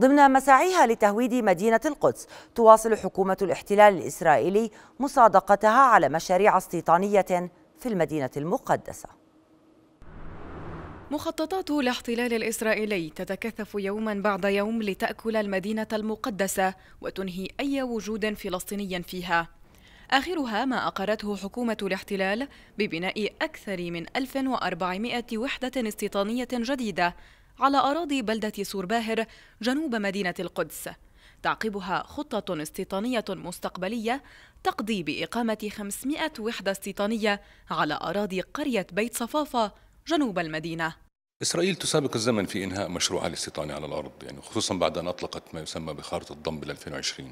ضمن مساعيها لتهويد مدينة القدس تواصل حكومة الاحتلال الإسرائيلي مصادقتها على مشاريع استيطانية في المدينة المقدسة مخططات الاحتلال الإسرائيلي تتكثف يوما بعد يوم لتأكل المدينة المقدسة وتنهي أي وجود فلسطيني فيها آخرها ما أقرته حكومة الاحتلال ببناء أكثر من 1400 وحدة استيطانية جديدة على أراضي بلدة سورباهر جنوب مدينة القدس تعقبها خطة استيطانية مستقبلية تقضي بإقامة 500 وحدة استيطانية على أراضي قرية بيت صفافة جنوب المدينة إسرائيل تسابق الزمن في إنهاء مشروعها الاستيطاني على الأرض يعني خصوصا بعد أن أطلقت ما يسمى بخارطة الضم بال 2020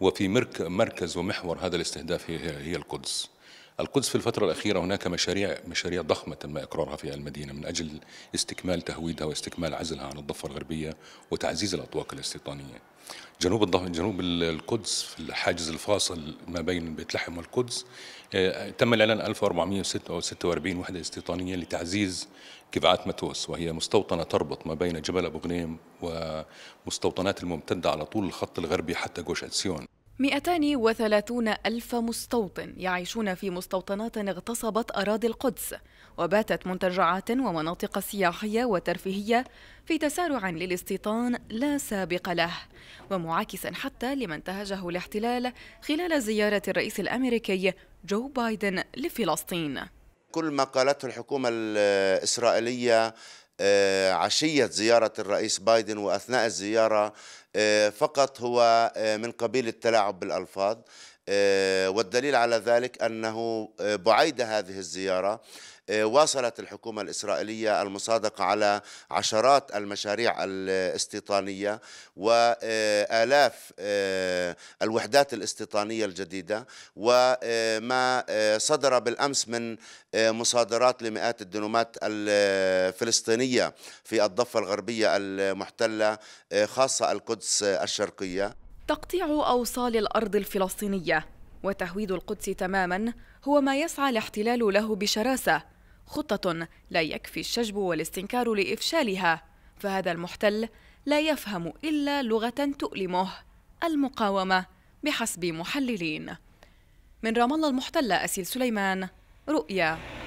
وفي مركز ومحور هذا الاستهداف هي, هي القدس القدس في الفترة الأخيرة هناك مشاريع مشاريع ضخمة تم إقرارها في المدينة من أجل استكمال تهويدها واستكمال عزلها عن الضفة الغربية وتعزيز الأطواق الاستيطانية. جنوب الضفة جنوب القدس في الحاجز الفاصل ما بين بيت لحم والقدس آه، تم الإعلان 1446 وحدة استيطانية لتعزيز كبعات متوس وهي مستوطنة تربط ما بين جبل أبو غنيم ومستوطنات الممتدة على طول الخط الغربي حتى جوش أتسيون 230 ألف مستوطن يعيشون في مستوطنات اغتصبت أراضي القدس وباتت منتجعات ومناطق سياحية وترفيهية في تسارع للاستيطان لا سابق له ومعاكسا حتى لما انتهجه الاحتلال خلال زيارة الرئيس الأمريكي جو بايدن لفلسطين كل ما قالته الحكومة الإسرائيلية آه، عشية زيارة الرئيس بايدن وأثناء الزيارة آه، فقط هو آه، من قبيل التلاعب بالألفاظ آه، والدليل على ذلك أنه آه، بعيد هذه الزيارة آه، واصلت الحكومة الإسرائيلية المصادقة على عشرات المشاريع الاستيطانية وآلاف الوحدات الاستيطانية الجديدة وما صدر بالأمس من مصادرات لمئات الدنومات الفلسطينية في الضفة الغربية المحتلة خاصة القدس الشرقية تقطيع أوصال الأرض الفلسطينية وتهويد القدس تماما هو ما يسعى الاحتلال له بشراسة خطة لا يكفي الشجب والاستنكار لإفشالها فهذا المحتل لا يفهم إلا لغة تؤلمه المقاومة بحسب محللين من رام الله المحتلة أسيل سليمان رؤيا